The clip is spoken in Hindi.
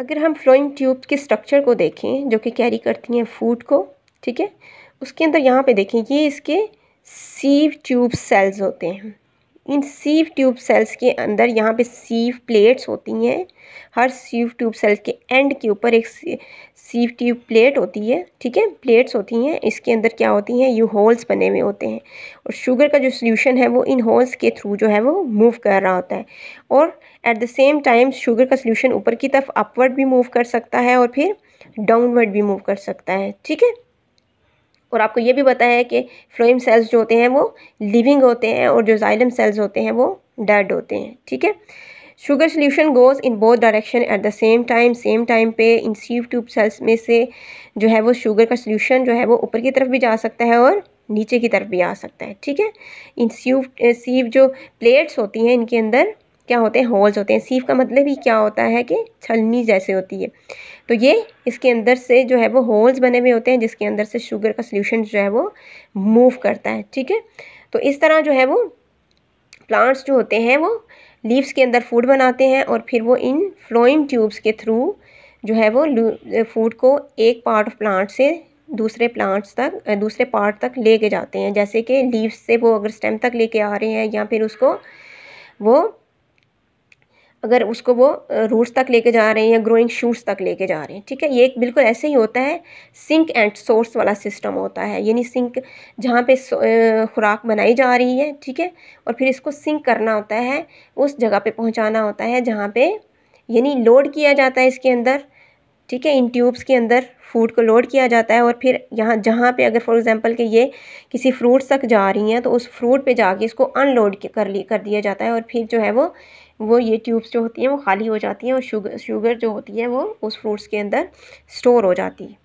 अगर हम फ्लोइंग ट्यूब के स्ट्रक्चर को देखें जो कि कैरी करती हैं फूड को ठीक है उसके अंदर यहाँ पे देखें ये इसके सीव ट्यूब सेल्स होते हैं इन सीव ट्यूब सेल्स के अंदर यहाँ पे सीव प्लेट्स होती हैं हर सीव ट्यूब सेल्स के एंड के ऊपर एक सीव ट्यूब प्लेट होती है ठीक है प्लेट्स होती हैं इसके अंदर क्या होती हैं यू होल्स बने हुए होते हैं और शुगर का जो सोल्यूशन है वो इन होल्स के थ्रू जो है वो मूव कर रहा होता है और at the same time sugar का सोल्यूशन ऊपर की तरफ अपवर्ड भी मूव कर सकता है और फिर डाउनवर्ड भी मूव कर सकता है ठीक है और आपको ये भी बताया है कि फ्लोइम सेल्स जो होते हैं वो लिविंग होते हैं और जो जाइलम सेल्स होते हैं वो डेड होते हैं ठीक है sugar solution goes in both direction at the same time same time पे इन सीव ट्यूब सेल्स में से जो है वो शुगर का सोल्यूशन जो है वो ऊपर की तरफ भी जा सकता है और नीचे की तरफ भी आ सकता है ठीक है इन सीव सीव जो प्लेट्स होती हैं इनके अंदर क्या होते हैं होल्स होते हैं सीफ का मतलब ही क्या होता है कि छलनी जैसे होती है तो ये इसके अंदर से जो है वो होल्स बने हुए होते हैं जिसके अंदर से शुगर का सोल्यूशन जो है वो मूव करता है ठीक है तो इस तरह जो है वो प्लांट्स जो होते हैं वो लीव्स के अंदर फूड बनाते हैं और फिर वो इन फ्लोइम ट्यूब्स के थ्रू जो है वो फूड को एक पार्ट ऑफ प्लांट से दूसरे प्लांट्स तक दूसरे पार्ट तक लेके जाते हैं जैसे कि लीव्स से वो अगर स्टेम तक लेके आ रहे हैं या फिर उसको वो अगर उसको वो रूट्स तक लेके जा रहे हैं या ग्रोइंग शूट्स तक लेके जा रहे हैं ठीक है ये एक बिल्कुल ऐसे ही होता है सिंक एंड सोर्स वाला सिस्टम होता है यानी सिंक जहाँ पे खुराक बनाई जा रही है ठीक है और फिर इसको सिंक करना होता है उस जगह पे पहुँचाना होता है जहाँ पे यानी लोड किया जाता है इसके अंदर ठीक है इन ट्यूब्स के अंदर फूड को लोड किया जाता है और फिर यहाँ जहाँ पे अगर फॉर एग्जांपल कि ये किसी फ्रूट्स तक जा रही हैं तो उस फ्रूट पे जाके इसको अनलोड कर ली कर दिया जाता है और फिर जो है वो वो ये ट्यूब्स जो होती हैं वो खाली हो जाती हैं और शुगर शुगर जो होती है वो उस फ्रूट्स के अंदर स्टोर हो जाती है